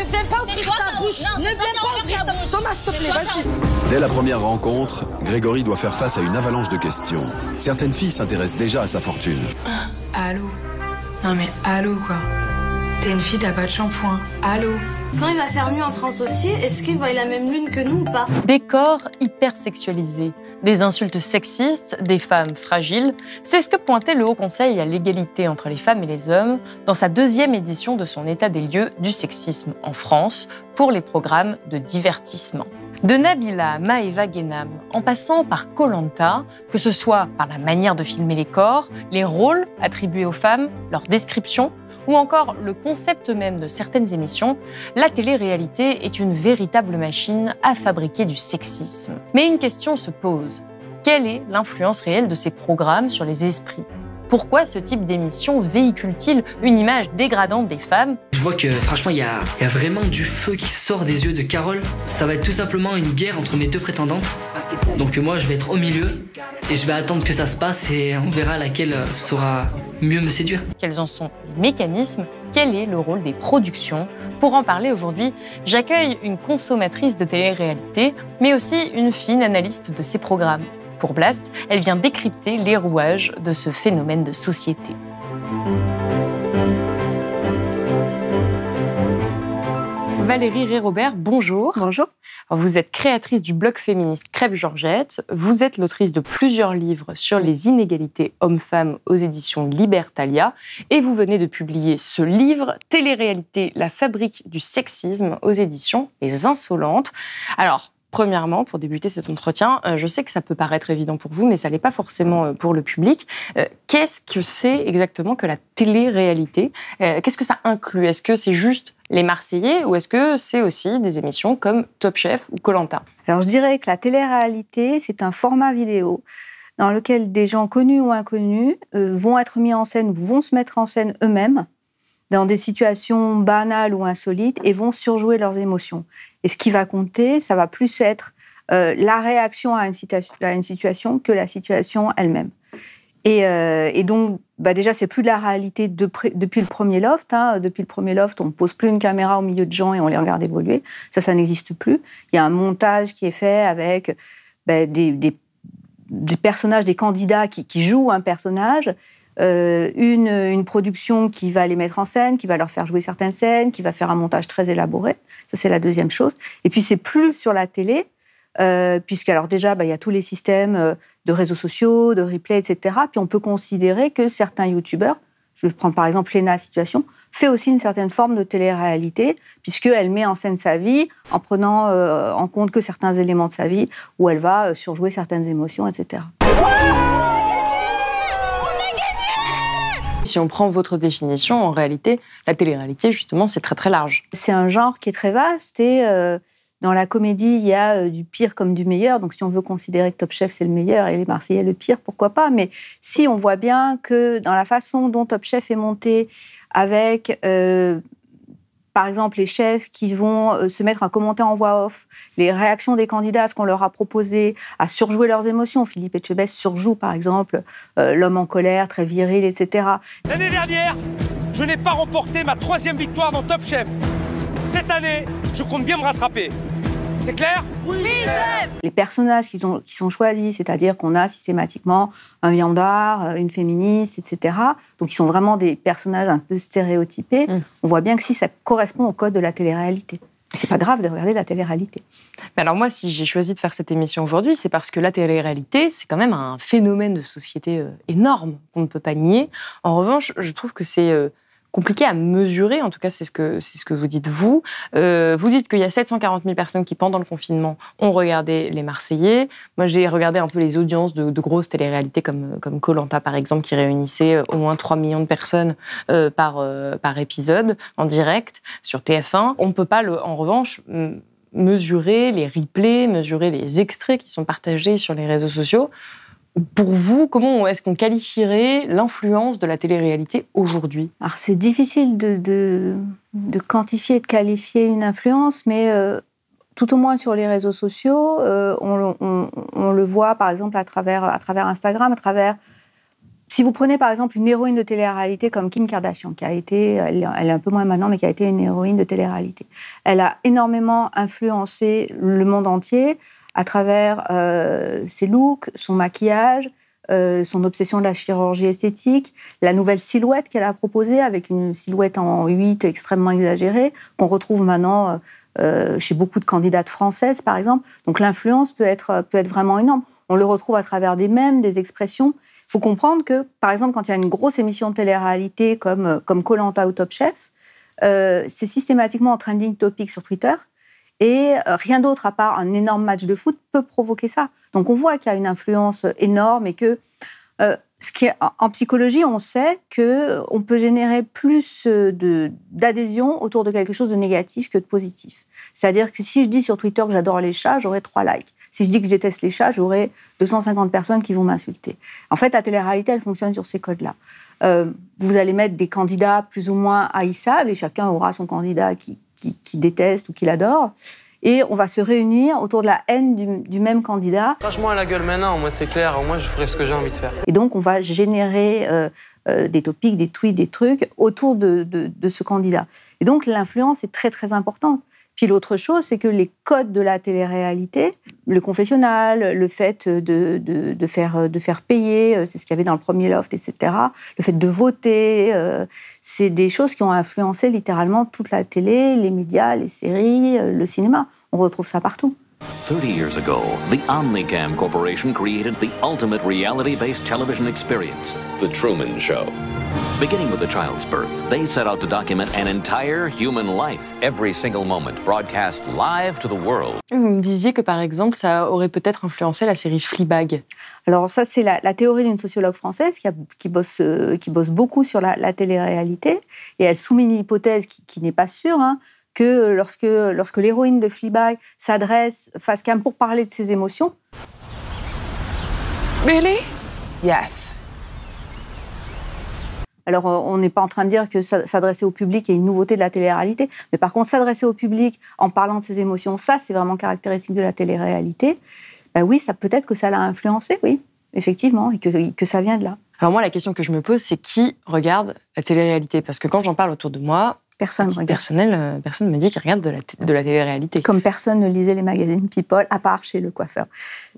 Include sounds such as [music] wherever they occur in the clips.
Ne viens pas ouvrir ta bouche. ne viens pas ouvrir ta bouche. Thomas, s'il te plaît, vas-y. Dès la première rencontre, Grégory doit faire face à une avalanche de questions. Certaines filles s'intéressent déjà à sa fortune. Ah, allô Non mais allô quoi T'es une fille, t'as pas de shampoing. Allô quand il va faire mieux en France aussi, est-ce qu'il voit la même lune que nous ou pas Décor hyper sexualisé, des insultes sexistes, des femmes fragiles. C'est ce que pointait le Haut Conseil à l'égalité entre les femmes et les hommes dans sa deuxième édition de son état des lieux du sexisme en France pour les programmes de divertissement. De Nabila à Maeva Genam, en passant par Colanta, que ce soit par la manière de filmer les corps, les rôles attribués aux femmes, leur description, ou encore le concept même de certaines émissions, la télé-réalité est une véritable machine à fabriquer du sexisme. Mais une question se pose. Quelle est l'influence réelle de ces programmes sur les esprits pourquoi ce type d'émission véhicule-t-il une image dégradante des femmes Je vois que franchement, il y a, vraiment du feu qui sort des yeux de Carole. Ça va être tout simplement une guerre entre mes deux prétendantes. Donc moi, je vais être au milieu et je vais attendre que ça se passe et on verra laquelle saura mieux me séduire. Quels en sont les mécanismes Quel est le rôle des productions Pour en parler aujourd'hui, j'accueille une consommatrice de télé-réalité, mais aussi une fine analyste de ces programmes. Pour Blast, elle vient décrypter les rouages de ce phénomène de société. Valérie Ré-Robert, bonjour. Bonjour. Vous êtes créatrice du blog féministe Crêpe Georgette. Vous êtes l'autrice de plusieurs livres sur les inégalités hommes-femmes aux éditions Libertalia. Et vous venez de publier ce livre, Téléréalité, la fabrique du sexisme, aux éditions Les Insolentes. Alors, Premièrement, pour débuter cet entretien, euh, je sais que ça peut paraître évident pour vous, mais ça l'est pas forcément euh, pour le public. Euh, qu'est-ce que c'est exactement que la télé-réalité Qu'est-ce que ça inclut Est-ce que c'est juste les Marseillais ou est-ce que c'est aussi des émissions comme Top Chef ou Colanta Alors je dirais que la télé-réalité, c'est un format vidéo dans lequel des gens connus ou inconnus vont être mis en scène, vont se mettre en scène eux-mêmes dans des situations banales ou insolites et vont surjouer leurs émotions. Et ce qui va compter, ça va plus être euh, la réaction à une, situation que la situation elle-même. Euh, et, donc, bah déjà, c'est plus de la réalité depuis le premier loft. Hein. Depuis le premier loft, on ne pose plus une caméra au milieu de gens et on les regarde évoluer. Ça, ça n'existe plus. Il y a un montage qui est fait avec bah, des, personnages, des candidats qui, qui jouent un personnage euh, une, production qui va les mettre en scène, qui va leur faire jouer certaines scènes, qui va faire un montage très élaboré. Ça, c'est la deuxième chose. Et puis, c'est plus sur la télé, euh, puisque alors déjà, bah, il y a tous les systèmes euh, de réseaux sociaux, de replay, etc. Puis, on peut considérer que certains YouTubeurs, je vais prendre par exemple Lena Situation, fait aussi une certaine forme de télé-réalité, puisqu'elle met en scène sa vie en prenant euh, en compte que certains éléments de sa vie, où elle va surjouer certaines émotions, etc. Si on prend votre définition, en réalité, la télé-réalité, justement, c'est très très large. C'est un genre qui est très vaste et euh, dans la comédie, il y a euh, du pire comme du meilleur. Donc si on veut considérer que Top Chef, c'est le meilleur et les Marseillais le pire, pourquoi pas Mais si on voit bien que dans la façon dont Top Chef est monté, avec euh, par exemple, les chefs qui vont euh, se mettre à commenter en voix off les réactions des candidats à ce qu'on leur a proposé, à surjouer leurs émotions. Philippe Etchebest surjoue, par exemple, euh, l'homme en colère, très viril, etc. L'année dernière, je n'ai pas remporté ma troisième victoire dans Top Chef. Cette année, je compte bien me rattraper clair Oui, Les personnages qui sont, qui sont choisis, c'est-à-dire qu'on a systématiquement un viandard, euh, une féministe, etc. Donc, ils sont vraiment des personnages un peu stéréotypés. Mm. On voit bien que si ça correspond au code de la télé-réalité. C'est pas grave de regarder la télé-réalité. Mais alors moi, si j'ai choisi de faire cette émission aujourd'hui, c'est parce que la télé-réalité, c'est quand même un phénomène de société euh, énorme qu'on ne peut pas nier. En revanche, je trouve que c'est euh, compliqué à mesurer. En tout cas, c'est ce que c'est ce que vous dites vous. Euh, vous dites qu'il y a 740 000 personnes qui pendant le confinement ont regardé les Marseillais. Moi, j'ai regardé un peu les audiences de, grosses téléréalités comme comme Colanta par exemple, qui réunissait euh, au moins 3 millions de personnes euh, par par épisode en direct sur TF1. On ne peut pas le, en revanche mesurer les replays, mesurer les extraits qui sont partagés sur les réseaux sociaux. Pour vous, comment est-ce qu'on qualifierait l'influence de la télé-réalité aujourd'hui Alors c'est difficile de, quantifier, de qualifier une influence, mais euh, tout au moins sur les réseaux sociaux, euh, on, le voit par exemple à travers, Instagram, à travers si vous prenez par exemple une héroïne de télé-réalité comme Kim Kardashian, qui a été, elle, est un peu moins maintenant, mais qui a été une héroïne de télé-réalité, elle a énormément influencé le monde entier à travers euh, ses looks, son maquillage, euh, son obsession de la chirurgie esthétique, la nouvelle silhouette qu'elle a proposée avec une silhouette en 8 extrêmement exagérée, qu'on retrouve maintenant euh, chez beaucoup de candidates françaises, par exemple. Donc l'influence peut être, peut être vraiment énorme. On le retrouve à travers des mèmes, des expressions. Il faut comprendre que, par exemple, quand il y a une grosse émission de télé-réalité comme Colanta comme ou Top Chef, c'est systématiquement en trending topic sur Twitter et euh, rien d'autre, à part un énorme match de foot, peut provoquer ça. Donc on voit qu'il y a une influence énorme et que euh, en psychologie, on sait que euh, on peut générer plus d'adhésion autour de quelque chose de négatif que de positif. C'est-à-dire que si je dis sur Twitter que j'adore les chats, j'aurai 3 likes. Si je dis que je déteste les chats, j'aurai 250 personnes qui vont m'insulter. En fait, la télé-réalité, elle fonctionne sur ces codes-là. Euh, vous allez mettre des candidats plus ou moins haïssables et chacun aura son candidat qui, déteste ou qu'il adore et on va se réunir autour de la haine du, même candidat. Franchement moi la gueule maintenant, moi c'est clair, moi je ferai ce que j'ai envie de faire. Et donc on va générer euh, euh, des topics, des tweets, des trucs autour de ce candidat. Et donc l'influence est très très importante. Puis l'autre chose, c'est que les codes de la télé-réalité, le confessionnal, le fait de, faire, payer, euh, c'est ce qu'il y avait dans le premier loft, etc., le fait de voter, euh, c'est des choses qui ont influencé littéralement toute la télé, les médias, les séries, euh, le cinéma. On retrouve ça partout. 30 years ago, the Omnicam Corporation created the ultimate reality based television experience The Truman Show. Beginning with a child's birth, they set out to document an entire human life, every single moment, broadcast live to the world. Vous me disiez que par exemple, ça aurait peut-être influencé la série Fleabag. Alors ça, c'est la, la, théorie d'une sociologue française qui, qui, bosse, euh, qui bosse beaucoup sur la, la télé-réalité, et elle soumet une hypothèse qui, qui n'est pas sûre. Hein, euh, lorsque, euh, lorsque l'héroïne de Fleabag s'adresse face cam pour parler de ses émotions. Really? Yes. Alors, euh, on n'est pas en train de dire que s'adresser au public est une nouveauté de la télé-réalité, mais par contre, s'adresser au public en parlant de ses émotions, ça, c'est vraiment caractéristique de la télé-réalité. Ben oui, ça peut-être que ça l'a influencé, oui, effectivement, et que, que ça vient de là. Alors moi, la question que je me pose, c'est qui regarde la télé-réalité Parce que quand j'en parle autour de moi, euh, personne ne personne me dit qu'il regarde de la, de la télé-réalité. Comme personne ne lisait les magazines People, à part chez le coiffeur.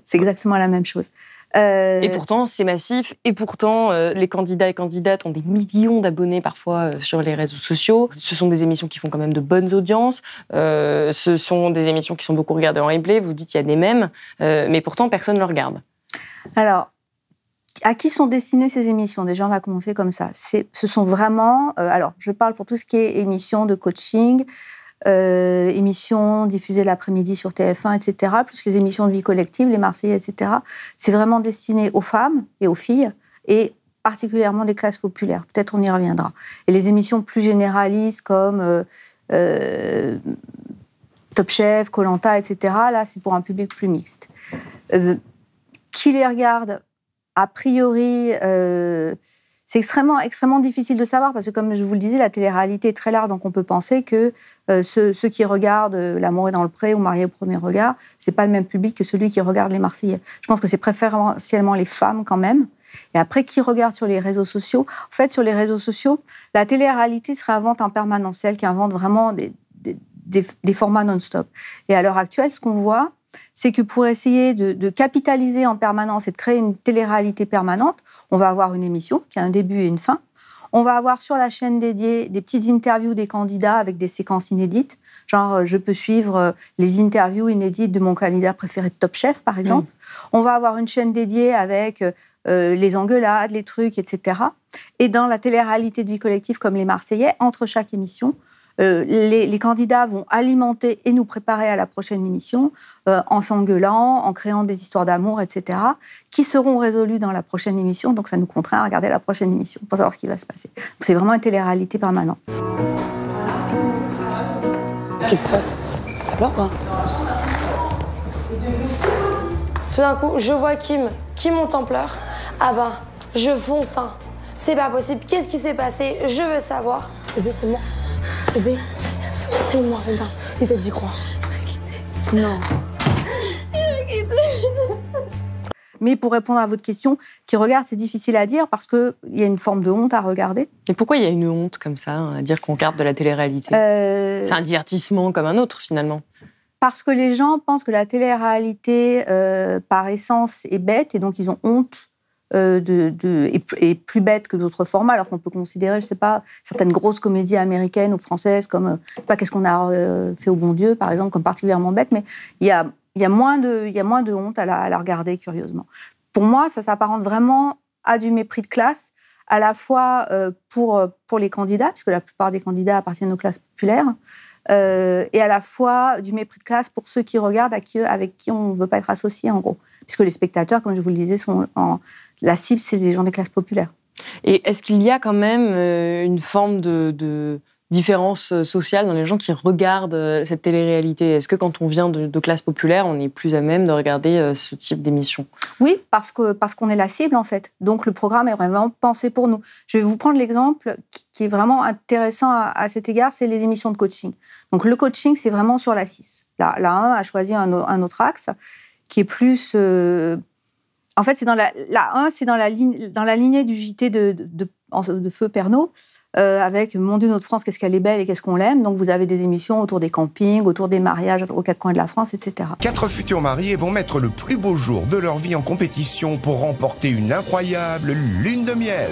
C'est exactement la même chose. Euh, et pourtant, c'est massif. Et pourtant, euh, les candidats et candidates ont des millions d'abonnés parfois sur les réseaux sociaux. Ce sont des émissions qui font quand même de bonnes audiences. ce sont des émissions qui sont beaucoup regardées en replay. Vous dites qu'il y a des mêmes, mais pourtant personne ne le regarde. Alors, à qui sont destinées ces émissions Déjà, on va commencer comme ça. Ce sont vraiment, euh, alors je parle pour tout ce qui est émissions de coaching, euh, émissions diffusées l'après-midi sur TF1, etc., plus les émissions de vie collective, les Marseillais, etc. C'est vraiment destiné aux femmes et aux filles, et particulièrement des classes populaires. Peut-être on y reviendra. Et les émissions plus généralistes comme euh, euh, Top Chef, Colanta, etc., là, c'est pour un public plus mixte. qui les regarde a priori, euh, c'est extrêmement, extrêmement difficile de savoir parce que, comme je vous le disais, la télé-réalité est très large, donc on peut penser que euh, ceux, qui regardent euh, L'amour est dans le pré ou Marié au premier regard, c'est pas le même public que celui qui regarde Les Marseillais. Je pense que c'est préférentiellement les femmes quand même. Et après, qui regarde sur les réseaux sociaux En fait, sur les réseaux sociaux, la télé-réalité se réinvente en permanentiel, qui invente vraiment des, des, des formats non-stop. Et à l'heure actuelle, ce qu'on voit, c'est que pour essayer de, capitaliser en permanence et de créer une télé-réalité permanente, on va avoir une émission qui a un début et une fin. On va avoir sur la chaîne dédiée des petites interviews des candidats avec des séquences inédites. Genre, euh, je peux suivre euh, les interviews inédites de mon candidat préféré de Top Chef, par exemple. Mm. On va avoir une chaîne dédiée avec euh, les engueulades, les trucs, etc. Et dans la télé-réalité de vie collective comme les Marseillais, entre chaque émission, euh, les, candidats vont alimenter et nous préparer à la prochaine émission euh, en s'engueulant, en créant des histoires d'amour, etc., qui seront résolues dans la prochaine émission. Donc ça nous contraint à regarder la prochaine émission pour savoir ce qui va se passer. c'est vraiment une télé-réalité permanente. Qu'est-ce qui se passe Elle pleure quoi Tout d'un coup, je vois Kim. qui monte en pleurs. Ah ben, je fonce. Hein. C'est pas possible. Qu'est-ce qui s'est passé Je veux savoir. Eh bien, c'est moi. Eh ben, c'est moi, Il t'a dit quoi Il quitté. Non. Il quitté. Mais pour répondre à votre question, qui regarde, c'est difficile à dire parce qu'il y a une forme de honte à regarder. Et pourquoi il y a une honte comme ça hein, à dire qu'on regarde de la télé-réalité euh, C'est un divertissement comme un autre finalement. Parce que les gens pensent que la télé-réalité, euh, par essence, est bête et donc ils ont honte euh, est de, plus bête que d'autres formats, alors qu'on peut considérer, je sais pas, certaines grosses comédies américaines ou françaises, comme, euh, pas, qu'est-ce qu'on a euh, fait au bon Dieu, par exemple, comme particulièrement bête, mais il y a, y, a moins de, y a moins de honte à la, regarder, curieusement. Pour moi, ça s'apparente vraiment à du mépris de classe, à la fois pour, pour les candidats, puisque la plupart des candidats appartiennent aux classes populaires, et à la fois du mépris de classe pour ceux qui regardent, à avec qui on ne veut pas être associé, en gros puisque les spectateurs, comme je vous le disais, sont en... la cible, c'est les gens des classes populaires. Et est-ce qu'il y a quand même euh, une forme de, différence euh, sociale dans les gens qui regardent euh, cette télé-réalité Est-ce que quand on vient de, de, classe populaire, on est plus à même de regarder ce type d'émission Oui, parce que parce qu'on est la cible en fait. Donc le programme est vraiment pensé pour nous. Je vais vous prendre l'exemple qui est vraiment intéressant à, cet égard, c'est les émissions de coaching. Donc le coaching, c'est vraiment sur la 6. La, la a choisi un, un autre axe qui est plus. Euh, en fait, c'est dans la, 1, c'est dans la, ligne, dans la lignée du JT de, de, Feu Pernaud, euh, avec Mon Dieu, notre France, qu'est-ce qu'elle est belle et qu'est-ce qu'on l'aime. Donc, vous avez des émissions autour des campings, autour des mariages aux quatre coins de la France, etc. Quatre futurs mariés vont mettre le plus beau jour de leur vie en compétition pour remporter une incroyable lune de miel.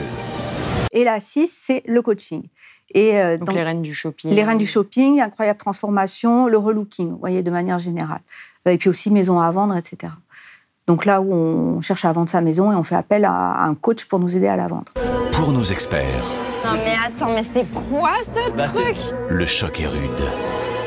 Et la 6, c'est le coaching. Et euh, donc, les reines du shopping. Les reines du shopping, incroyable transformation, le relooking, vous voyez, de manière générale et puis aussi maison à vendre, etc. Donc là où on cherche à vendre sa maison et on fait appel à un coach pour nous aider à la vendre. Pour nos experts. Non mais attends, mais c'est quoi ce bah, truc Le choc est rude.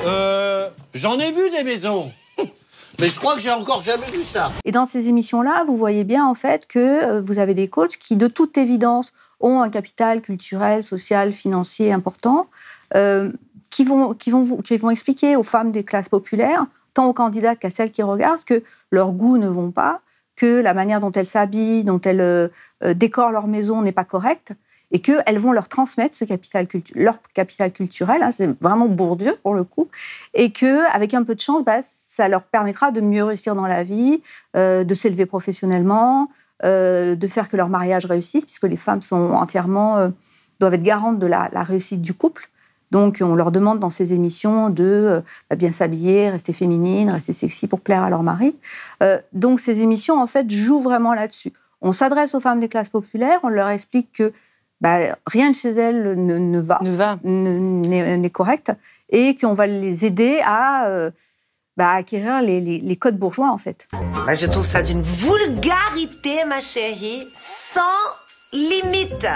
Euh, j'en ai vu des maisons. [laughs] Mais je crois que j'ai encore jamais vu ça. Et dans ces émissions-là, vous voyez bien en fait que euh, vous avez des coachs qui, de toute évidence, ont un capital culturel, social, financier important, euh, qui, vont, qui, vont, qui vont expliquer aux femmes des classes populaires tant aux candidates qu'à celles qui regardent, que leurs goûts ne vont pas, que la manière dont elles s'habillent, dont elles euh, décorent leur maison n'est pas correcte, et qu'elles vont leur transmettre ce capital leur capital culturel, hein, c'est vraiment Bourdieu pour le coup, et qu'avec un peu de chance, bah, ça leur permettra de mieux réussir dans la vie, euh, de s'élever professionnellement, euh, de faire que leur mariage réussisse, puisque les femmes sont entièrement, doivent être garantes de la réussite du couple. Donc, on leur demande dans ces émissions de euh, bah, bien s'habiller, rester féminine, rester sexy pour plaire à leur mari. Euh, donc, ces émissions, en fait, jouent vraiment là-dessus. On s'adresse aux femmes des classes populaires, on leur explique que bah, rien de chez elles ne, va, ne va. n'est correct, et qu'on va les aider à euh, bah, acquérir les, codes bourgeois, en fait. je trouve ça d'une vulgarité, ma chérie, sans limite.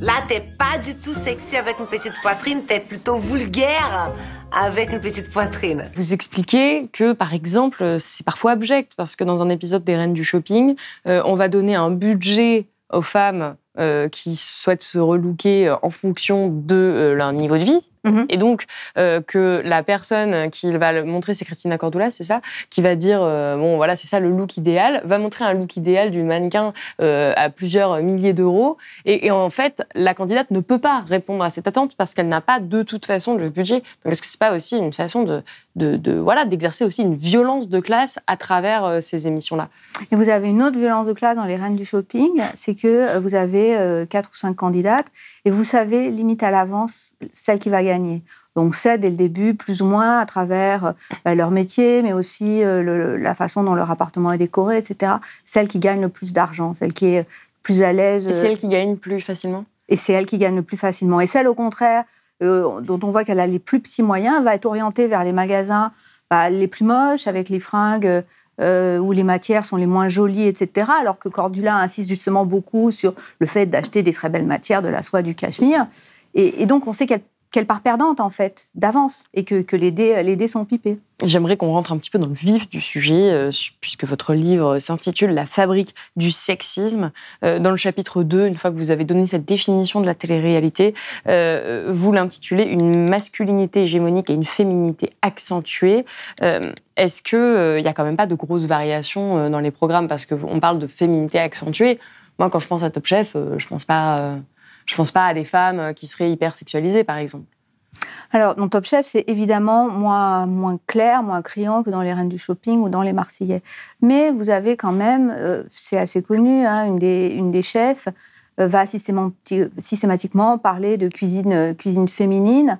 Là, t'es pas du tout sexy avec une petite poitrine, t'es plutôt vulgaire avec une petite poitrine. Vous expliquez que, par exemple, c'est parfois abject, parce que dans un épisode des Reines du Shopping, euh, on va donner un budget aux femmes euh, qui souhaitent se relooker euh, en fonction de leur niveau de vie, Mhm. Et donc, euh, que la personne qui va le montrer, c'est Christina Cordula, c'est ça, qui va dire, euh, bon, voilà, c'est ça le look idéal, va montrer un look idéal d'une mannequin euh, à plusieurs milliers d'euros. Et, en fait, la candidate ne peut pas répondre à cette attente parce qu'elle n'a pas de toute façon le budget. parce ce que c'est pas aussi une façon de, de, voilà, d'exercer aussi une violence de classe à travers ces émissions-là Et vous avez une autre violence de classe dans les reines du shopping, c'est que vous avez quatre ou cinq candidates et vous savez limite à l'avance celle qui va gagner donc c'est dès le début, plus ou moins, à travers euh, bah, leur métier, mais aussi euh, la façon dont leur appartement est décoré, etc. Celle qui gagne le plus d'argent, celle qui est plus à l'aise. Et celle euh, qui gagne plus facilement Et c'est elle qui gagne le plus facilement. Et celle, au contraire, dont on voit qu'elle a les plus petits moyens, va être orientée vers les magasins bah, les plus moches, avec les fringues où les matières sont les moins jolies, etc. Alors que Cordula insiste justement beaucoup sur le fait d'acheter des très belles matières, de la soie, du cachemire. et donc, on sait qu'elle qu'elle part perdante, en fait, d'avance, et que, les, dés, sont pipés. J'aimerais qu'on rentre un petit peu dans le vif du sujet, euh, puisque votre livre s'intitule La fabrique du sexisme. Euh, dans le chapitre 2, une fois que vous avez donné cette définition de la télé-réalité, euh, vous l'intitulez Une masculinité hégémonique et une féminité accentuée. Est-ce qu'il n'y a quand même pas de grosses variations dans les programmes Parce qu'on parle de féminité accentuée. Moi, quand je pense à Top Chef, je pense pas je pense pas à des femmes euh, qui seraient hyper sexualisées, par exemple. Alors, dans Top Chef, c'est évidemment moins, clair, moins criant que dans Les Reines du Shopping ou dans Les Marseillais. Mais vous avez quand même, euh, c'est assez connu, hein, une, des, chefs euh, va systématiquement parler de cuisine, féminine.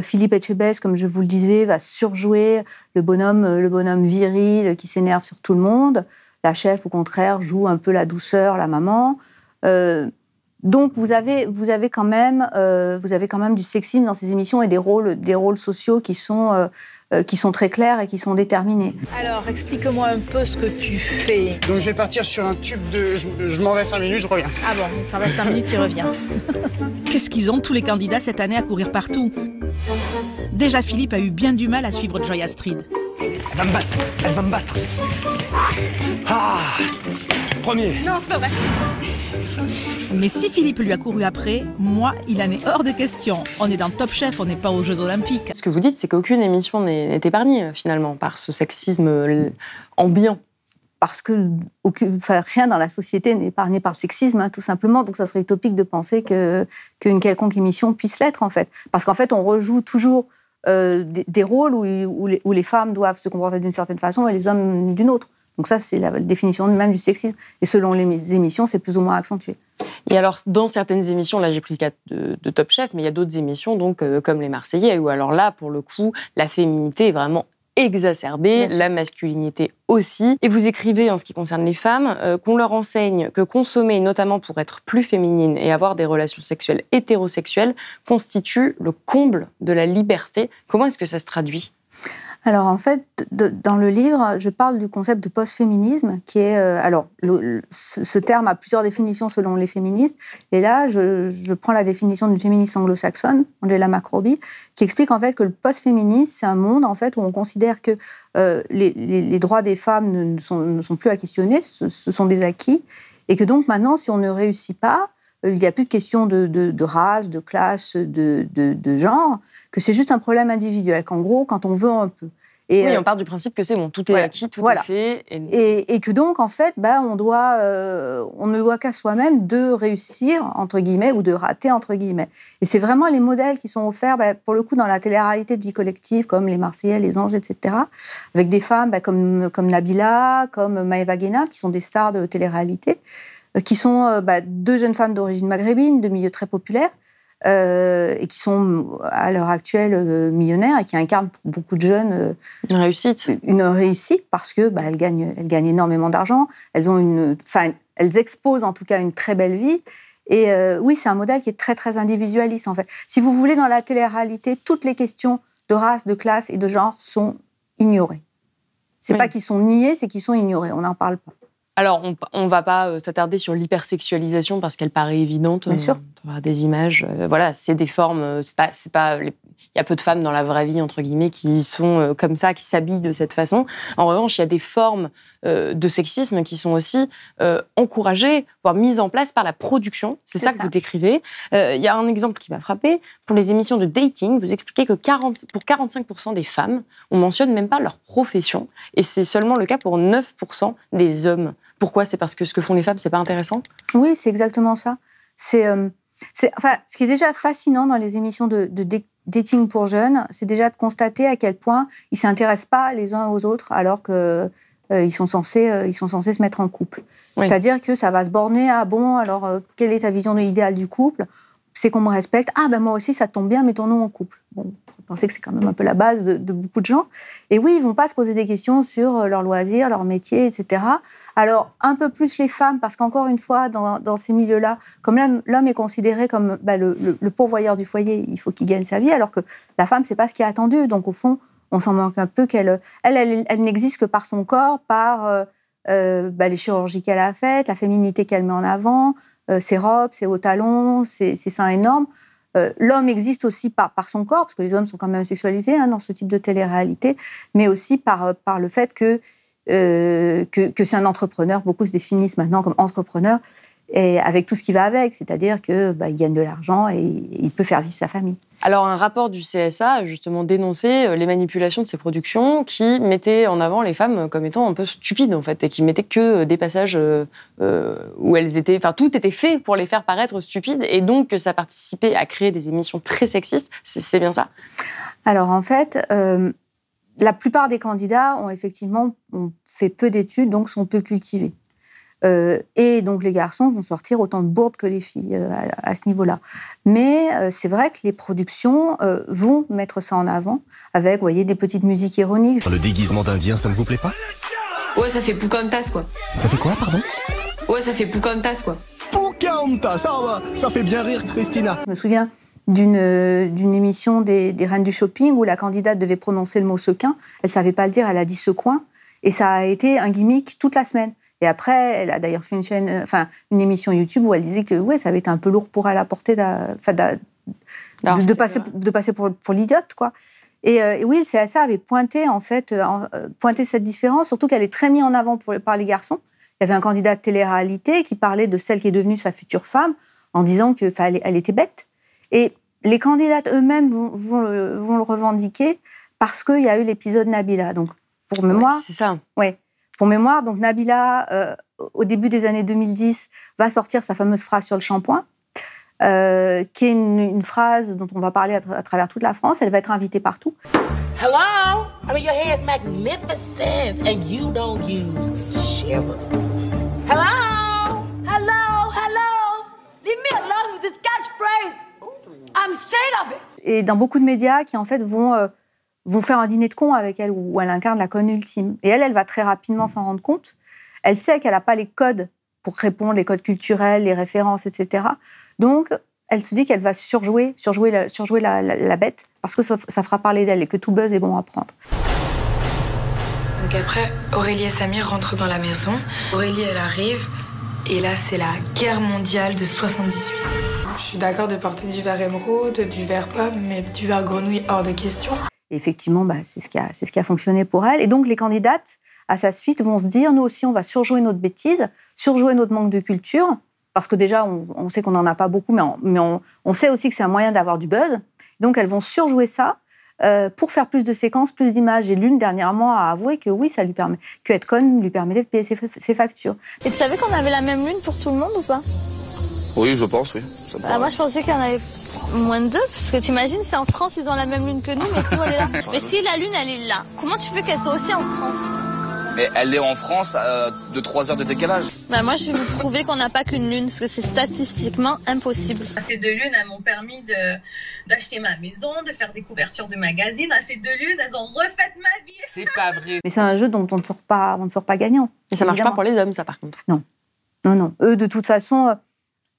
Philippe Etchebest, comme je vous le disais, va surjouer le bonhomme, le bonhomme viril qui s'énerve sur tout le monde. La chef, au contraire, joue un peu la douceur, la maman. Donc vous avez, vous avez, quand, même, euh, vous avez quand même du sexisme dans ces émissions et des rôles, des rôles sociaux qui sont, euh, euh, qui sont très clairs et qui sont déterminés. Alors explique-moi un peu ce que tu fais. Donc je vais partir sur un tube de... Je, m'en vais 5 minutes, je reviens. Ah bon, ça va 5 minutes, il revient. [laughs] Qu'est-ce qu'ils ont tous les candidats cette année à courir partout Déjà Philippe a eu bien du mal à suivre Joy Astrid. Elle va me battre, elle va me battre. Ah Premier. Non, c'est pas vrai. Mais si Philippe lui a couru après, moi, il en est hors de question. On est dans Top Chef, on n'est pas aux Jeux Olympiques. Ce que vous dites, c'est qu'aucune émission n'est épargnée, euh, finalement, par ce sexisme euh, ambiant parce que rien dans la société n'est épargné par le sexisme, hein, tout simplement. Donc, ça serait utopique de penser que qu'une quelconque émission puisse l'être, en fait. Parce qu'en fait, on rejoue toujours euh, des, rôles où, les, femmes doivent se comporter d'une certaine façon et les hommes d'une autre. Donc ça, c'est la définition même du sexisme. Et selon les émissions, c'est plus ou moins accentué. Et alors, dans certaines émissions, là j'ai pris le cas de, Top Chef, mais il y a d'autres émissions, donc euh, comme les Marseillais, où alors là, pour le coup, la féminité est vraiment exacerbée, la masculinité aussi. Et vous écrivez, en ce qui concerne les femmes, euh, qu'on leur enseigne que consommer, notamment pour être plus féminine et avoir des relations sexuelles hétérosexuelles, constitue le comble de la liberté. Comment est-ce que ça se traduit alors en fait, dans le livre, je parle du concept de post-féminisme, qui est euh, alors ce terme a plusieurs définitions selon les féministes, et là je, prends la définition d'une féministe anglo-saxonne, Angela Macrobi, qui explique en fait que le post-féminisme c'est un monde en fait où on considère que euh, les, droits des femmes ne, sont, plus à questionner, ce sont des acquis, et que donc maintenant si on ne réussit pas, euh, il n'y a plus de question de, race, de classe, de, genre, que c'est juste un problème individuel, qu'en gros, quand on veut, on peut. Et oui, euh, on part du principe que c'est bon, tout est acquis, tout est fait. Et... que donc, en fait, bah, on, doit, euh, on ne doit qu'à soi-même de réussir, entre guillemets, ou de rater, entre guillemets. Et c'est vraiment les modèles qui sont offerts, bah, pour le coup, dans la télé-réalité de vie collective, comme Les Marseillais, Les Anges, etc., avec des femmes bah, comme, comme Nabila, comme Maëva Guéna, qui sont des stars de télé-réalité. Euh, qui sont euh, bah, deux jeunes femmes d'origine maghrébine, de milieux très populaires, euh, et qui sont à l'heure actuelle millionnaires et qui incarnent pour beaucoup de jeunes une réussite. Une réussite parce que bah, elles gagnent, elles gagnent énormément d'argent. Elles ont une, elles exposent en tout cas une très belle vie. Et oui, c'est un modèle qui est très très individualiste en fait. Si vous voulez, dans la télé-réalité, toutes les questions de race, de classe et de genre sont ignorées. C'est n'est pas qu'ils sont niés, c'est qu'ils sont ignorés. On n'en parle pas. Alors, on ne va pas euh, s'attarder sur l'hypersexualisation parce qu'elle paraît évidente. Bien sûr. On des images. Euh, voilà, c'est des formes. Euh, pas, pas. Il y a peu de femmes dans la vraie vie entre guillemets qui sont comme ça, qui s'habillent de cette façon. En revanche, il y a des formes euh, de sexisme qui sont aussi euh, encouragées, voire mises en place par la production. C'est ça, que vous décrivez. Euh, il y a un exemple qui m'a frappé. Pour les émissions de dating, vous expliquez que 40, pour 45% des femmes, on mentionne même pas leur profession. Et c'est seulement le cas pour 9% des hommes. Pourquoi C'est parce que ce que font les femmes, c'est pas intéressant Oui, c'est exactement ça. Euh, c'est enfin, ce qui est déjà fascinant dans les émissions de, de dating pour jeunes, c'est déjà de constater à quel point ils s'intéressent pas les uns aux autres, alors que euh, ils sont censés, euh, ils sont censés se mettre en couple. C'est-à-dire que ça va se borner à bon, alors euh, quelle est ta vision de l'idéal du couple C'est qu'on me respecte. Ah ben moi aussi, ça tombe bien, mettons-nous en couple. Bon, vous pensez que c'est quand même un peu la base de, beaucoup de gens. Et oui, ils vont pas se poser des questions sur leurs loisirs, leur métier, etc. Alors un peu plus les femmes, parce qu'encore une fois, dans, ces milieux-là, comme l'homme est considéré comme bah, le, pourvoyeur du foyer, il faut qu'il gagne sa vie, alors que la femme, c'est pas ce qui est attendu. Donc au fond on s'en manque un peu qu'elle, elle, elle, n'existe que par son corps, par euh, euh, bah, les chirurgies qu'elle a faites, la féminité qu'elle met en avant, euh, ses robes, ses hauts talons, ses, seins énormes. L'homme existe aussi par, par son corps, parce que les hommes sont quand même sexualisés hein, dans ce type de télé-réalité, mais aussi par, le fait que, que, que c'est un entrepreneur. Beaucoup se définissent maintenant comme entrepreneur et avec tout ce qui va avec, c'est-à-dire qu'il bah, gagne de l'argent et il peut faire vivre sa famille. Alors un rapport du CSA a justement dénoncé euh, les manipulations de ces productions qui mettaient en avant les femmes comme étant un peu stupides en fait et qui mettaient que euh, des passages euh, où elles étaient, enfin tout était fait pour les faire paraître stupides et donc que ça participait à créer des émissions très sexistes. C'est bien ça Alors en fait. la plupart des candidats ont effectivement fait peu d'études, donc sont peu cultivés. Euh, et donc les garçons vont sortir autant de bourdes que les filles euh, à, ce niveau-là. Mais euh, c'est vrai que les productions vont mettre ça en avant avec, voyez, des petites musiques ironiques. Le déguisement d'Indien, ça ne vous plaît pas Ouais, ça fait Poucantas, quoi. Ça fait quoi, pardon Ouais, ça fait Poucantas, quoi. Poucantas, ça, fait bien rire Christina. Je me souviens d'une émission des, des, Reines du Shopping où la candidate devait prononcer le mot sequin. Elle ne savait pas le dire, elle a dit sequin ». Et ça a été un gimmick toute la semaine. Et après, elle a d'ailleurs fait une chaîne, euh, enfin, une émission YouTube où elle disait que ouais, ça avait été un peu lourd pour elle à porter de, de passer, de passer pour, pour l'idiote, quoi. Et, euh, oui, le CSA avait pointé, en fait, euh, pointé cette différence, surtout qu'elle est très mise en avant pour, par les garçons. Il y avait un candidat de télé-réalité qui parlait de celle qui est devenue sa future femme en disant qu'elle elle était bête. Et les candidates eux-mêmes vont, le, revendiquer parce qu'il y a eu l'épisode Nabila. Donc, pour mémoire. c'est ça. Ouais. Pour mémoire, donc Nabila, euh, au début des années 2010, va sortir sa fameuse phrase sur le shampoing, euh, qui est une, phrase dont on va parler à, travers toute la France. Elle va être invitée partout. Hello, I mean your hair is magnificent and you don't use Hello, hello, hello. Leave me alone with this catchphrase. I'm sick of it. Et dans beaucoup de médias qui en fait vont euh, vont faire un dîner de con avec elle où elle incarne la conne ultime. Et elle, elle va très rapidement s'en rendre compte. Elle sait qu'elle n'a pas les codes pour répondre, les codes culturels, les références, etc. Donc, elle se dit qu'elle va surjouer, surjouer, la, la, bête parce que ça, ça fera parler d'elle et que tout buzz est bon à prendre. Donc après, Aurélie et Samir rentrent dans la maison. Aurélie, elle arrive. Et là, c'est la guerre mondiale de 78. Je suis d'accord de porter du verre émeraude, du verre pomme, mais du verre grenouille hors de question effectivement, bah, c'est ce, qui a, fonctionné pour elle. Et donc, les candidates, à sa suite, vont se dire, nous aussi, on va surjouer notre bêtise, surjouer notre manque de culture, parce que déjà, on, sait qu'on n'en a pas beaucoup, mais on, sait aussi que c'est un moyen d'avoir du buzz. Donc, elles vont surjouer ça euh, pour faire plus de séquences, plus d'images. Et l'une, dernièrement, a avoué que oui, ça lui permet, que lui permettait de payer ses, ses factures. Et tu savais qu'on avait la même lune pour tout le monde ou pas oui, je pense, oui. Ça bah, moi, je pensais qu'il y en avait moins de deux, parce que tu imagines, c'est en France, ils ont la même lune que nous, mais tout, elle est là. [laughs] mais si la lune, elle est là, comment tu veux qu'elle soit aussi en France Mais elle est en France de 3 heures de décalage. Bah, moi, je vais vous prouver qu'on n'a pas qu'une lune, parce que c'est statistiquement impossible. Ces deux lunes, elles m'ont permis de d'acheter ma maison, de faire des couvertures de magazines. Ces deux lunes, elles ont refait ma vie. C'est pas vrai. Mais c'est un jeu dont on ne sort pas, on ne sort pas gagnant. Et ça marche pas pour les hommes, ça, par contre. Non. Non, non. Eux, de toute façon euh,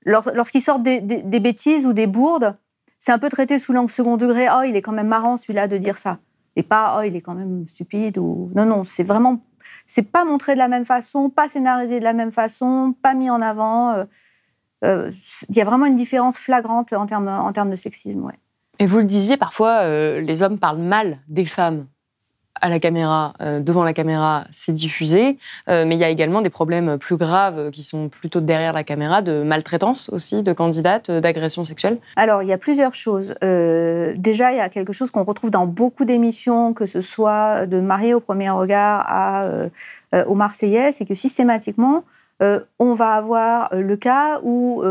lorsqu'ils sortent des, bêtises ou des bourdes, c'est un peu traité sous l'angle second degré. Oh, il est quand même marrant celui-là de dire ça. Et pas, oh, il est quand même stupide. Ou... Non, non, c'est vraiment. C'est pas montré de la même façon, pas scénarisé de la même façon, pas mis en avant. Euh, euh, il y a vraiment une différence flagrante en termes, en termes de sexisme. Et vous le disiez, parfois, euh, les hommes parlent mal des femmes à la caméra, euh, devant la caméra, c'est diffusé. Euh, mais il y a également des problèmes plus graves euh, qui sont plutôt derrière la caméra, de maltraitance aussi, de candidates, d'agressions sexuelles. Alors, il y a plusieurs choses. déjà, il y a quelque chose qu'on retrouve dans beaucoup d'émissions, que ce soit de Marié au premier regard à, aux Marseillais, c'est que systématiquement, on va avoir le cas où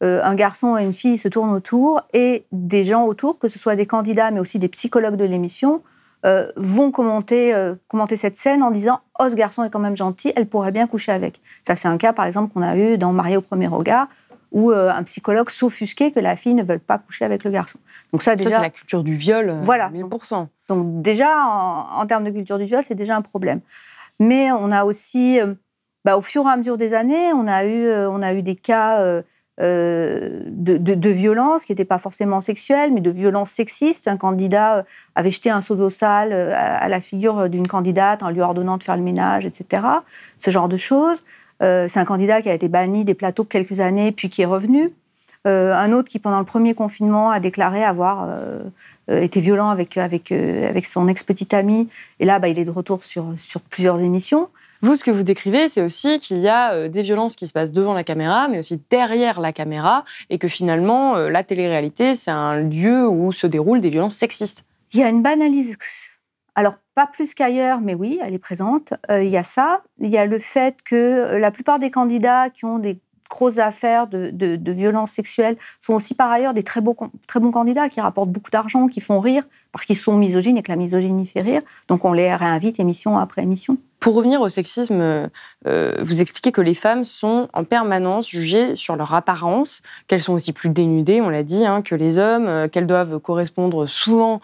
un garçon et une fille se tournent autour et des gens autour, que ce soit des candidats mais aussi des psychologues de l'émission, euh, vont commenter, euh, commenter cette scène en disant Oh, ce garçon est quand même gentil, elle pourrait bien coucher avec. Ça, c'est un cas, par exemple, qu'on a eu dans Marié au premier regard, où euh, un psychologue s'offusquait que la fille ne veuille pas coucher avec le garçon. Donc, ça, déjà. c'est la culture du viol, voilà. Donc, déjà, en, termes de culture du viol, c'est déjà un problème. Mais on a aussi. Bah, au fur et à mesure des années, on a eu, on a eu des cas euh, de, de, violence qui n'était pas forcément sexuelle, mais de violence sexiste. Un candidat euh, avait jeté un saut d'eau sale euh, à, la figure d'une candidate en lui ordonnant de faire le ménage, etc. Ce genre de choses. c'est un candidat qui a été banni des plateaux quelques années, puis qui est revenu. un autre qui, pendant le premier confinement, a déclaré avoir été violent avec, avec, son ex-petite amie. Et là, bah, il est de retour sur plusieurs émissions. Vous, ce que vous décrivez, c'est aussi qu'il y a euh, des violences qui se passent devant la caméra, mais aussi derrière la caméra, et que finalement, euh, la télé-réalité, c'est un lieu où se déroulent des violences sexistes. Il y a une banalise. Alors, pas plus qu'ailleurs, mais oui, elle est présente. Euh, il y a ça. Il y a le fait que la plupart des candidats qui ont des grosses affaires de, violences sexuelles sont aussi par ailleurs des très, très bons candidats qui rapportent beaucoup d'argent, qui font rire, parce qu'ils sont misogynes et que la misogynie fait rire. Donc on les réinvite émission après émission. Pour revenir au sexisme, euh, euh, vous expliquez que les femmes sont en permanence jugées sur leur apparence, qu'elles sont aussi plus dénudées, on l'a dit, hein, que les hommes, euh, qu'elles doivent correspondre souvent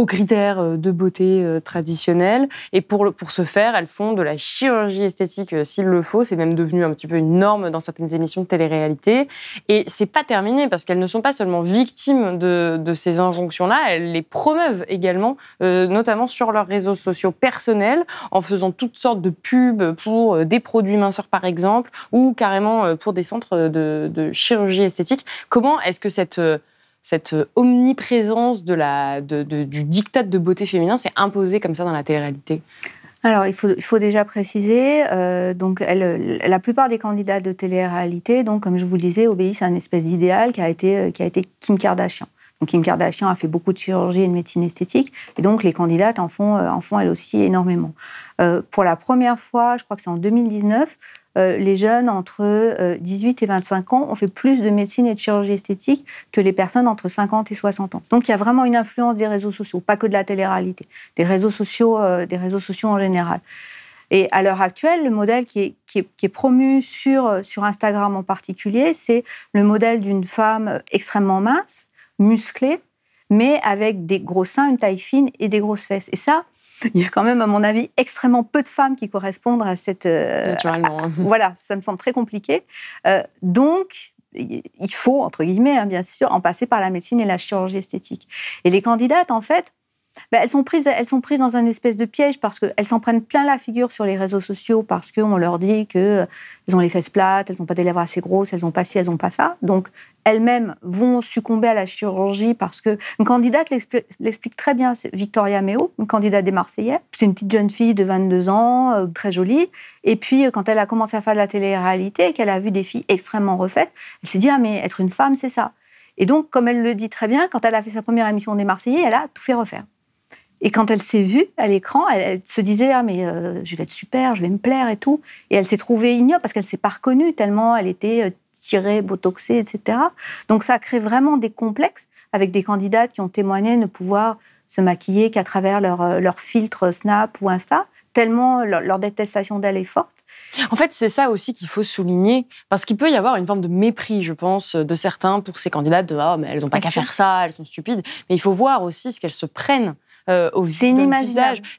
aux critères euh, de beauté euh, traditionnels. Et pour, pour ce faire, elles font de la chirurgie esthétique euh, s'il le faut. C'est même devenu un petit peu une norme dans certaines émissions de télé-réalité. Et c'est pas terminé parce qu'elles ne sont pas seulement victimes de, de ces injonctions-là, elles les promeuvent également, notamment sur leurs réseaux sociaux personnels, en faisant toutes sortes de pubs pour des produits minceurs par exemple, ou carrément pour des centres de, de chirurgie esthétique. Comment est-ce que cette cette euh, omniprésence du diktat de beauté féminin s'est imposée comme ça dans la télé-réalité alors, il faut, déjà préciser, euh, donc la plupart des candidats de télé-réalité, donc comme je vous le disais, obéissent à une espèce d'idéal euh, qui a été Kim Kardashian. Donc Kim Kardashian a fait beaucoup de chirurgie et de médecine esthétique, et donc les candidates en font elles aussi énormément. pour la première fois, je crois que c'est en 2019, euh, les jeunes entre 18 euh, et 25 ans ont fait plus de médecine et de chirurgie esthétique que les personnes entre 50 et 60 ans. Donc il y a vraiment une influence des réseaux sociaux, pas que de la télé-réalité, des réseaux sociaux, euh, des réseaux sociaux en général. Et à l'heure actuelle, le modèle qui est, promu sur, sur Instagram en particulier, c'est le modèle d'une femme extrêmement mince, musclée, mais avec des gros seins, une taille fine et des grosses fesses. Et ça, [laughs] il y a quand même, à mon avis, extrêmement peu de femmes qui correspondent à cette. Euh, Naturellement. Hein. voilà, ça me semble très compliqué. Euh, donc, il faut, entre guillemets, hein, bien sûr, en passer par la médecine et la chirurgie esthétique. Et les candidates, en fait, ben, elles, sont prises, elles sont prises dans un espèce de piège parce qu'elles s'en prennent plein la figure sur les réseaux sociaux parce qu'on leur dit qu'elles euh, ont les fesses plates, elles n'ont pas des lèvres assez grosses, elles n'ont pas ci, elles n'ont pas ça. Donc, elles-mêmes vont succomber à la chirurgie parce que une candidate l'explique très bien, c'est Victoria Méo, une candidate des Marseillais. C'est une petite jeune fille de 22 ans, euh, très jolie. Et puis, euh, quand elle a commencé à faire de la télé-réalité, qu'elle a vu des filles extrêmement refaites, elle s'est dit ah mais être une femme c'est ça. Et donc, comme elle le dit très bien, quand elle a fait sa première émission des Marseillais, elle a tout fait refaire. Et quand elle s'est vue à l'écran, elle, se disait ah mais euh, je vais être super, je vais me plaire et tout. Et elle s'est trouvée ignoble parce qu'elle s'est pas reconnue tellement elle était euh, tirée, botoxée, etc. Donc ça a créé vraiment des complexes avec des candidates qui ont témoigné ne pouvoir se maquiller qu'à travers leur, euh, leur filtre Snap ou Insta, tellement leur, leur détestation d'elle est forte. En fait, c'est ça aussi qu'il faut souligner, parce qu'il peut y avoir une forme de mépris, je pense, de certains pour ces candidates de ah, mais elles n'ont pas qu'à faire ça, elles sont stupides. Mais il faut voir aussi ce qu'elles se prennent euh, au C'est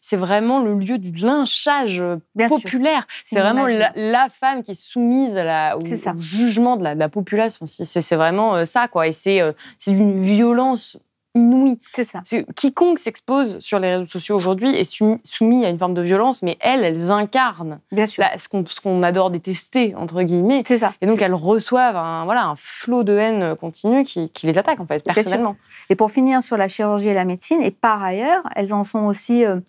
C'est vraiment le lieu du lynchage euh, populaire. C'est vraiment la, femme qui est soumise à au, jugement de la, de population. C'est vraiment euh, ça, quoi. Et c'est une violence inouïe. C'est ça. Quiconque s'expose sur les réseaux sociaux aujourd'hui est soumis à une forme de violence, mais elles, elles incarnent Bien sûr. Bah, ce qu'on adore détester, entre guillemets. C'est ça. Et donc elles reçoivent un, voilà, un flot de haine continue qui, les attaque, en fait, personnellement. Et pour finir sur la chirurgie et la médecine, et par ailleurs, elles en sont aussi euh,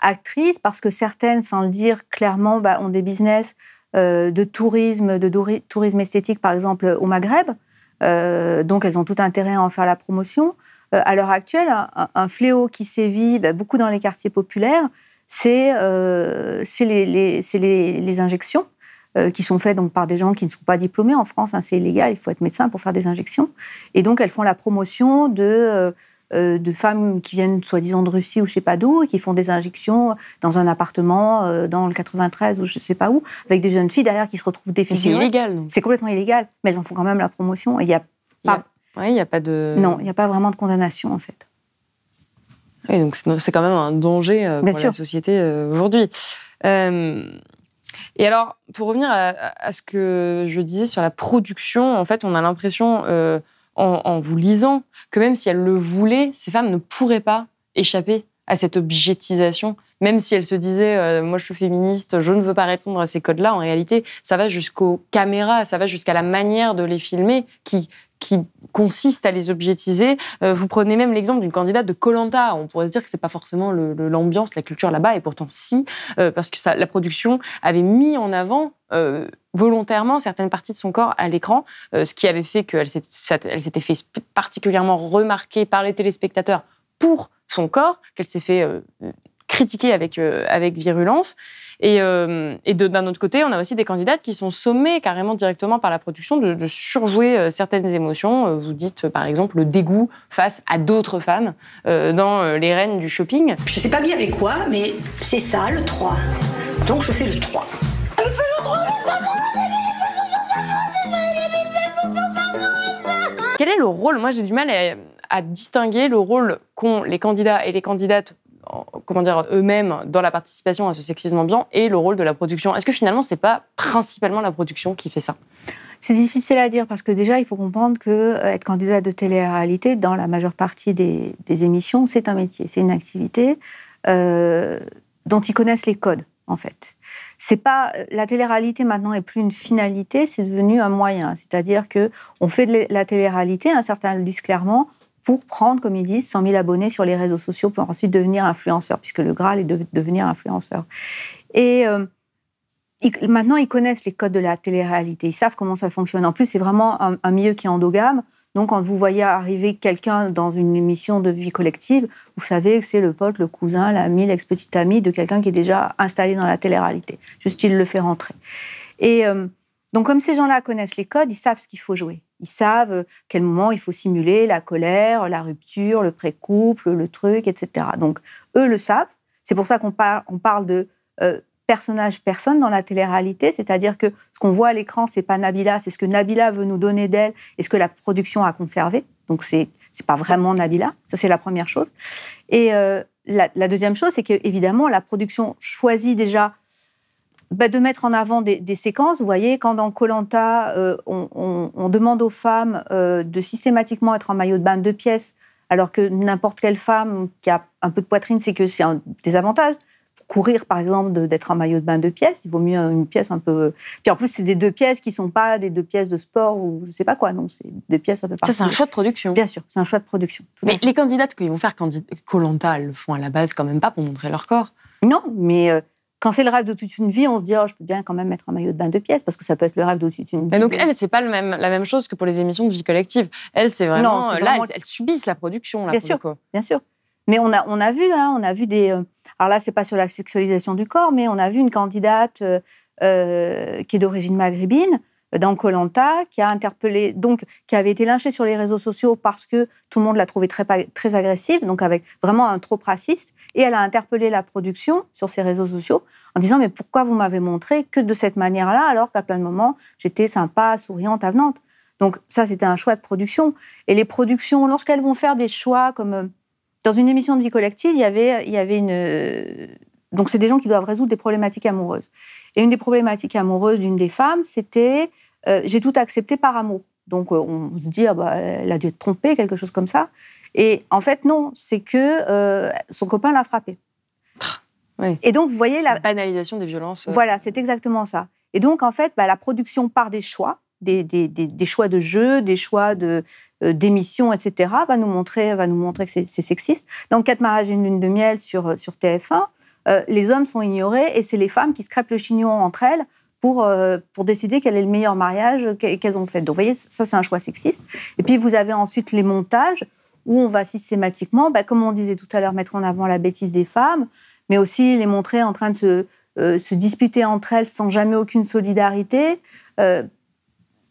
actrices, parce que certaines, sans le dire clairement, bah, ont des business euh, de tourisme, de tourisme esthétique, par exemple, au Maghreb. Euh, donc elles ont tout intérêt à en faire la promotion. Euh, à l'heure actuelle, un, fléau qui sévit bah, beaucoup dans les quartiers populaires, c'est euh, les, injections euh, qui sont faites donc par des gens qui ne sont pas diplômés en France. Hein, c'est illégal, il faut être médecin pour faire des injections. Et donc elles font la promotion de, femmes qui viennent soi-disant de Russie ou je ne sais pas d'où et qui font des injections dans un appartement dans le 93 ou je ne sais pas où, avec des jeunes filles derrière qui se retrouvent défigurées. C'est illégal. C'est complètement illégal, mais elles en font quand même la promotion. il y a il n'y a pas de. Non, il n'y a pas vraiment de condamnation en fait. Oui, donc c'est quand même un danger euh, pour la société euh, aujourd'hui. Euh, et alors, pour revenir à, ce que je disais sur la production, en fait, on a l'impression, en, en, vous lisant, que même si elles le voulaient, ces femmes ne pourraient pas échapper à cette objetisation. Même si elles se disaient, moi je suis féministe, je ne veux pas répondre à ces codes-là, en réalité, ça va jusqu'aux caméras, ça va jusqu'à la manière de les filmer, qui, qui consiste à les objetiser. Euh, vous prenez même l'exemple d'une candidate de Colanta. On pourrait se dire que c'est pas forcément l'ambiance, la culture là-bas, et pourtant si, euh, parce que la production avait mis en avant euh, volontairement certaines parties de son corps à l'écran, ce qui avait fait qu'elle s'était fait particulièrement remarquer par les téléspectateurs pour son corps, qu'elle s'est fait critiquées avec, euh, avec virulence. Et, euh, d'un autre côté, on a aussi des candidates qui sont sommées carrément directement par la production de, surjouer euh, certaines émotions. Vous dites par exemple le dégoût face à d'autres femmes dans les rênes du shopping. Je sais pas bien avec quoi, mais c'est ça, le 3. Donc je fais le 3. Je fais le Quel est le rôle Moi, j'ai du mal à distinguer le rôle qu'ont les candidats et les candidates comment dire, eux-mêmes dans la participation à ce sexisme ambiant et le rôle de la production. Est-ce que finalement, ce n'est pas principalement la production qui fait ça c'est difficile à dire parce que déjà, il faut comprendre qu'être euh, candidat de télé-réalité, dans la majeure partie des, émissions, c'est un métier, c'est une activité euh, dont ils connaissent les codes, en fait. C'est pas euh, la télé-réalité maintenant est plus une finalité, c'est devenu un moyen. C'est-à-dire que on fait de la télé-réalité, un certain disent clairement, pour prendre, comme ils disent, 100 000 abonnés sur les réseaux sociaux pour ensuite devenir influenceur, puisque le Graal est de devenir influenceur. Et euh, maintenant, ils connaissent les codes de la télé-réalité, ils savent comment ça fonctionne. En plus, c'est vraiment un, milieu qui est endogame. Donc, quand vous voyez arriver quelqu'un dans une émission de vie collective, vous savez que c'est le pote, le cousin, l'ami, lex petite amie de quelqu'un qui est déjà installé dans la télé-réalité. Juste, il le fait rentrer. Et euh, donc comme ces gens-là connaissent les codes, ils savent ce qu'il faut jouer. Ils savent euh, quel moment il faut simuler la colère, la rupture, le pré-couple, le truc, etc. Donc eux le savent. C'est pour ça qu'on parle de euh, personnage-personne dans la télé-réalité, c'est-à-dire que ce qu'on voit à l'écran, c'est pas Nabila, c'est ce que Nabila veut nous donner d'elle et ce que la production a conservé. Donc c'est c'est pas vraiment Nabila, ça c'est la première chose. Et euh, la, la, deuxième chose, c'est qu'évidemment la production choisit déjà bah, de mettre en avant des, séquences. Vous voyez, quand dans Colanta, euh, on, demande aux femmes euh, de systématiquement être en maillot de bain de pièces, alors que n'importe quelle femme qui a un peu de poitrine, c'est que c'est un désavantage. Courir, par exemple, d'être en maillot de bain de pièces, il vaut mieux une pièce un peu. Puis en plus, c'est des deux pièces qui ne sont pas des deux pièces de sport ou je ne sais pas quoi. Non, c'est des pièces un peu partout. Ça, c'est un choix de production. Bien sûr, c'est un choix de production. Mais les candidates qui vont faire Colanta, elles le font à la base quand même pas pour montrer leur corps. Non, mais euh, quand c'est le rêve de toute une vie, on se dit, oh, je peux bien quand même mettre un maillot de bain de pièces, parce que ça peut être le rêve de toute une vie. donc, elle, c'est pas la même chose que pour les émissions de vie collective. Elle, c'est vraiment, non, là, elles, subissent la production. Là, bien sûr, bien sûr. Mais on a, on a vu, hein, on a vu des. Euh, alors là, c'est pas sur la sexualisation du corps, mais on a vu une candidate euh, euh, qui est d'origine maghrébine, dans Colanta, qui a interpellé, donc qui avait été lynchée sur les réseaux sociaux parce que tout le monde l'a trouvée très, très agressive, donc avec vraiment un trop raciste. Et elle a interpellé la production sur ses réseaux sociaux en disant mais pourquoi vous m'avez montré que de cette manière-là alors qu'à plein de moments j'étais sympa, souriante, avenante. Donc ça c'était un choix de production. Et les productions lorsqu'elles vont faire des choix comme euh, dans une émission de vie collective, il y avait, il y avait une euh, donc c'est des gens qui doivent résoudre des problématiques amoureuses. Et une des problématiques amoureuses d'une des femmes, c'était euh, j'ai tout accepté par amour. Donc euh, on se dit ah bah, elle a dû être trompée, quelque chose comme ça. Et en fait non, c'est que euh, son copain l'a frappée. Ah, et donc vous voyez la banalisation des violences. Voilà, c'est exactement ça. Et donc en fait, bah, la production par des choix, des, choix de jeu, des choix de d'émissions, etc. va nous montrer va nous montrer que c'est sexiste. Dans Quatre mariages et une lune de miel sur TF1, euh, les hommes sont ignorés et c'est les femmes qui se le chignon entre elles pour, euh, pour décider quel est le meilleur mariage qu'elles ont fait. Donc, vous voyez, ça, c'est un choix sexiste. Et puis, vous avez ensuite les montages où on va systématiquement, bah, comme on disait tout à l'heure, mettre en avant la bêtise des femmes, mais aussi les montrer en train de se, euh, disputer entre elles sans jamais aucune solidarité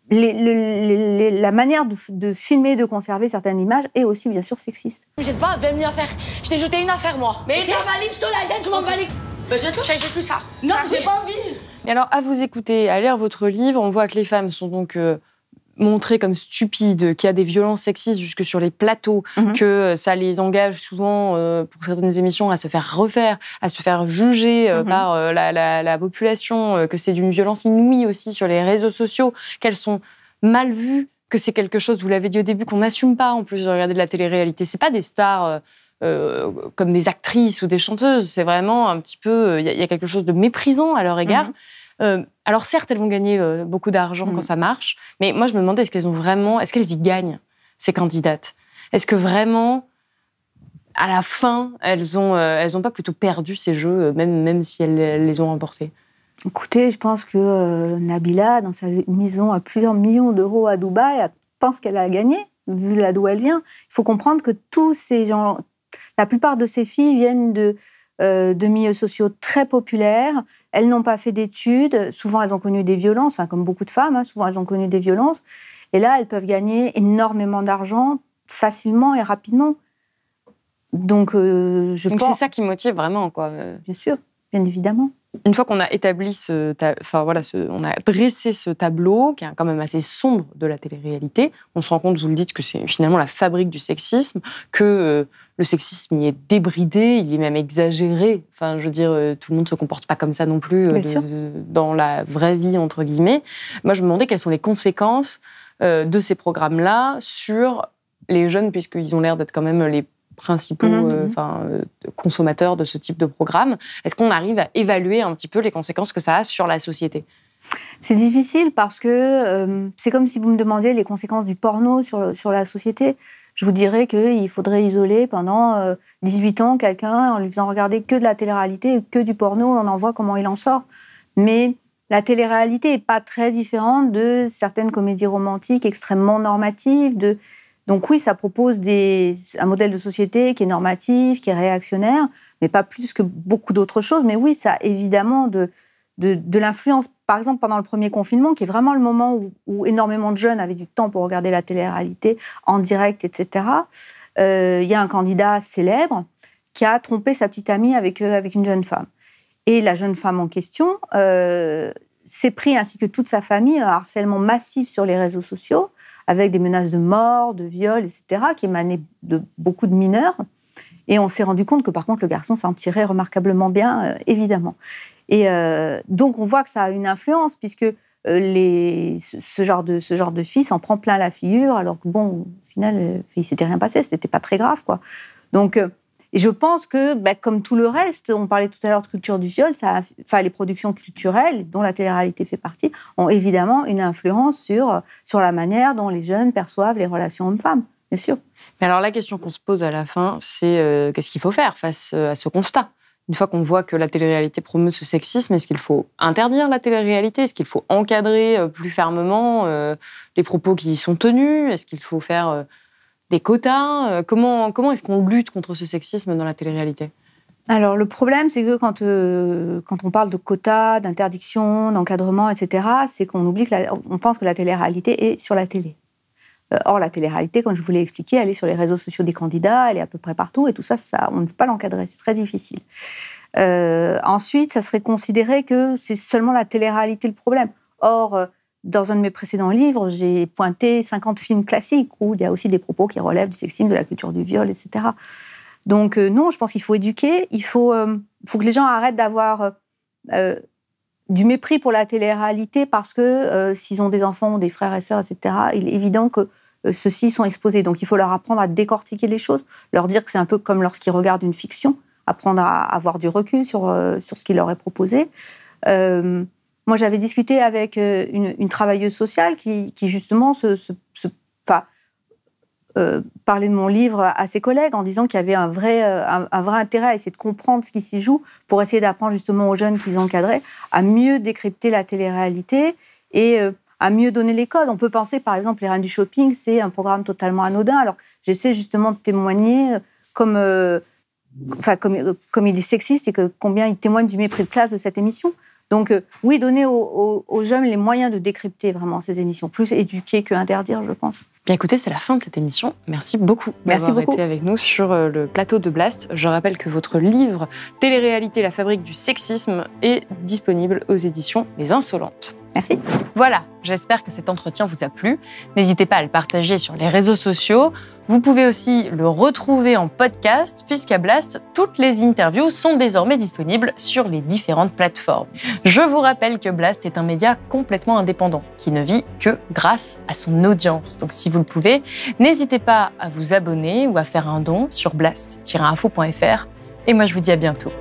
la manière de, de, filmer, de conserver certaines images est aussi bien sûr sexiste. J'ai pas 20 venir faire. Je t'ai jeté une affaire moi. Mais okay. ta valise, te la jette, je m'en bats les couilles. tout ça. Non, j'ai pas envie. Et alors, à vous écouter, à lire votre livre, on voit que les femmes sont donc euh, montrer comme stupide, qu'il y a des violences sexistes jusque sur les plateaux, mhm. que euh, ça les engage souvent, euh, pour certaines émissions, à se faire refaire, à se faire juger euh, mhm. par la, population, que c'est d'une violence inouïe aussi sur les réseaux sociaux, qu'elles sont mal vues, que c'est quelque chose, vous l'avez dit au début, qu'on n'assume pas en plus de regarder de la télé-réalité. C'est pas des stars... comme des actrices ou des chanteuses. C'est vraiment un petit peu, il y, a quelque chose de méprisant à leur égard. Mhm. Euh, alors certes, elles vont gagner euh, beaucoup d'argent quand mm. ça marche, mais moi je me demandais est-ce qu'elles ont vraiment, est-ce qu'elles y gagnent ces candidates Est-ce que vraiment, à la fin, elles ont, euh, elles ont pas plutôt perdu ces jeux, même même si elles, les ont remportés Écoutez, je pense que Nabila, dans sa maison à plusieurs millions d'euros à Dubaï, pense qu'elle a gagné, vu là d'où elle vient. Il faut comprendre que tous ces gens, la plupart de ces filles viennent de milieux sociaux très populaires. Elles n'ont pas fait d'études, souvent elles ont connu des violences, comme beaucoup de femmes, hein, souvent elles ont connu des violences. Et là, elles peuvent gagner énormément d'argent facilement et rapidement. Donc, euh, je Donc c'est ça qui motive vraiment, quoi. Bien sûr, bien évidemment une fois qu'on a établi ce, enfin voilà, ce, on a dressé ce tableau qui est quand même assez sombre de la télé-réalité, on se rend compte, vous le dites, que c'est finalement la fabrique du sexisme, que euh, le sexisme y est débridé, il est même exagéré. Enfin, je veux dire, euh, tout le monde se comporte pas comme ça non plus euh, dans la vraie vie entre guillemets. Moi, je me demandais quelles sont les conséquences de ces programmes-là sur les jeunes, puisqu'ils ont l'air d'être quand même les principaux mhm. euh, euh, consommateurs de ce type de programme. Est-ce qu'on arrive à évaluer un petit peu les conséquences que ça a sur la société c'est difficile parce que euh, c'est comme si vous me demandiez les conséquences du porno sur, sur la société. Je vous dirais qu'il faudrait isoler pendant 18 ans quelqu'un en lui faisant regarder que de la télé-réalité, que du porno, on en voit comment il en sort. Mais la télé-réalité n'est pas très différente de certaines comédies romantiques extrêmement normatives, de donc oui, ça propose un modèle de société qui est normatif, qui est réactionnaire, mais pas plus que beaucoup d'autres choses. Mais oui, ça a évidemment de, de, l'influence. Par exemple, pendant le premier confinement, qui est vraiment le moment où, énormément de jeunes avaient du temps pour regarder la télé-réalité en direct, etc., euh, il y a un candidat célèbre qui a trompé sa petite amie avec, euh, avec une jeune femme. Et la jeune femme en question euh, s'est pris, ainsi que toute sa famille, un harcèlement massif sur les réseaux sociaux avec des menaces de mort, de viol, etc., qui émanaient de beaucoup de mineurs. Et on s'est rendu compte que par contre, le garçon s'en tirait remarquablement bien, euh, évidemment. Et euh, donc, on voit que ça a une influence, puisque euh, les, ce, genre de, ce genre de s'en prend plein la figure, alors que bon, au final, il s'était rien passé, ce n'était pas très grave, quoi. Donc, et je pense que, bah, comme tout le reste, on parlait tout à l'heure de culture du viol, ça, enfin, les productions culturelles, dont la télé-réalité fait partie, ont évidemment une influence sur, sur la manière dont les jeunes perçoivent les relations hommes-femmes, bien sûr. Mais alors la question qu'on se pose à la fin, c'est euh, qu'est-ce qu'il faut faire face euh, à ce constat une fois qu'on voit que la télé-réalité promeut ce sexisme, est-ce qu'il faut interdire la télé-réalité Est-ce qu'il faut encadrer euh, plus fermement les propos qui y sont tenus Est-ce qu'il faut faire des quotas euh, Comment, comment est-ce qu'on lutte contre ce sexisme dans la télé-réalité alors, le problème, c'est que quand, euh, quand on parle de quotas, d'interdiction, d'encadrement, etc., c'est qu'on oublie pense que la télé-réalité est sur la télé. Euh, or, la télé-réalité, comme je vous l'ai expliqué, elle est sur les réseaux sociaux des candidats, elle est à peu près partout, et tout ça, ça on ne peut pas l'encadrer, c'est très difficile. ensuite, ça serait considéré que c'est seulement la télé-réalité le problème. Or, dans un de mes précédents livres, j'ai pointé 50 films classiques où il y a aussi des propos qui relèvent du sexisme, de la culture du viol, etc. Donc euh, non, je pense qu'il faut éduquer, il faut, euh, faut que les gens arrêtent d'avoir euh, du mépris pour la télé-réalité parce que s'ils ont des enfants ou des frères et sœurs, etc., il est évident que ceux-ci sont exposés. Donc il faut leur apprendre à décortiquer les choses, leur dire que c'est un peu comme lorsqu'ils regardent une fiction, apprendre à avoir du recul sur, sur ce qui leur est proposé. Moi, j'avais discuté avec euh, une, travailleuse sociale qui, justement, se, euh, parlait de mon livre à ses collègues en disant qu'il y avait euh, un vrai, intérêt à essayer de comprendre ce qui s'y joue pour essayer d'apprendre justement aux jeunes qu'ils encadraient à mieux décrypter la télé-réalité et à mieux donner les codes. On peut penser, par exemple, les Reines du Shopping, c'est un programme totalement anodin. Alors, j'essaie justement de témoigner comme, il est sexiste et que, combien il témoigne du mépris de classe de cette émission. Donc euh, oui, donner aux, jeunes les moyens de décrypter vraiment ces émissions, plus éduquer qu'interdire, je pense. Bien écoutez, c'est la fin de cette émission. Merci beaucoup d'avoir été avec nous sur euh, le plateau de Blast. Je rappelle que votre livre Téléréalité, la fabrique du sexisme est disponible aux éditions Les Insolentes. Voilà, j'espère que cet entretien vous a plu. N'hésitez pas à le partager sur les réseaux sociaux. Vous pouvez aussi le retrouver en podcast, puisqu'à Blast, toutes les interviews sont désormais disponibles sur les différentes plateformes. Je vous rappelle que Blast est un média complètement indépendant, qui ne vit que grâce à son audience. Donc si vous le pouvez, n'hésitez pas à vous abonner ou à faire un don sur blast-info.fr. Et moi, je vous dis à bientôt.